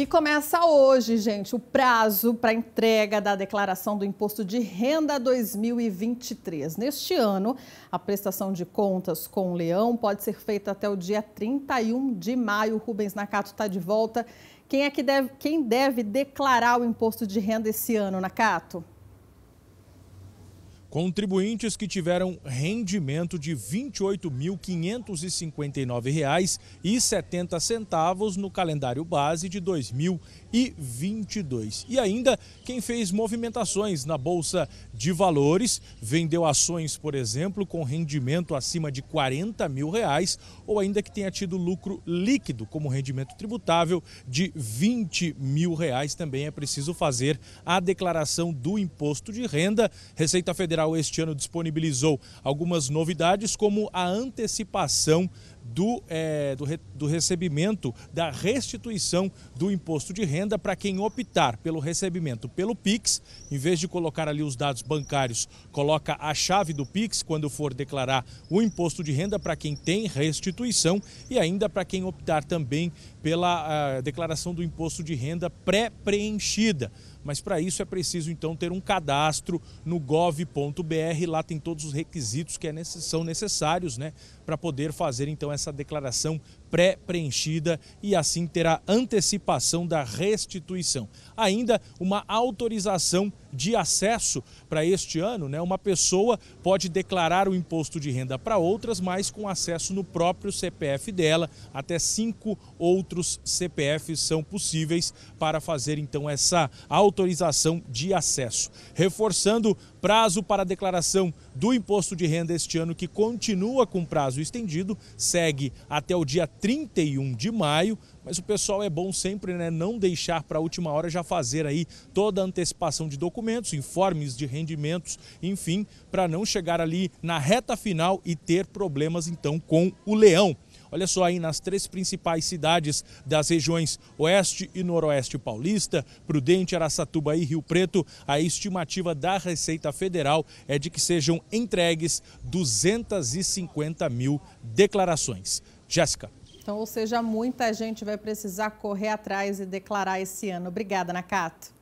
E começa hoje, gente, o prazo para entrega da declaração do Imposto de Renda 2023. Neste ano, a prestação de contas com o leão pode ser feita até o dia 31 de maio. Rubens Nakato está de volta. Quem é que deve, quem deve declarar o imposto de renda esse ano, Nakato? Contribuintes que tiveram rendimento de R$ 28.559,70 no calendário base de 2022. E ainda quem fez movimentações na bolsa de valores, vendeu ações, por exemplo, com rendimento acima de R$ 40 mil reais, ou ainda que tenha tido lucro líquido como rendimento tributável de R$ 20 mil reais, também é preciso fazer a declaração do imposto de renda. Receita Federal Federal este ano disponibilizou algumas novidades, como a antecipação do, é, do, re, do recebimento da restituição do imposto de renda para quem optar pelo recebimento pelo Pix, em vez de colocar ali os dados bancários, coloca a chave do Pix quando for declarar o imposto de renda para quem tem restituição e ainda para quem optar também pela ah, declaração do imposto de renda pré-preenchida. Mas para isso é preciso então ter um cadastro no gov.br, lá tem todos os requisitos que é necess... são necessários né, para poder fazer então essa essa declaração pré-preenchida e assim terá antecipação da restituição. Ainda uma autorização de acesso para este ano, né? Uma pessoa pode declarar o imposto de renda para outras, mas com acesso no próprio CPF dela. Até cinco outros CPFs são possíveis para fazer então essa autorização de acesso. Reforçando prazo para declaração do imposto de renda este ano, que continua com prazo estendido, segue até o dia 31 de maio, mas o pessoal é bom sempre né, não deixar para a última hora já fazer aí toda a antecipação de documentos, informes de rendimentos, enfim, para não chegar ali na reta final e ter problemas então com o leão. Olha só aí nas três principais cidades das regiões Oeste e Noroeste Paulista, Prudente, Araçatuba e Rio Preto, a estimativa da Receita Federal é de que sejam entregues 250 mil declarações. Jéssica. Então, ou seja, muita gente vai precisar correr atrás e declarar esse ano. Obrigada, Nakato.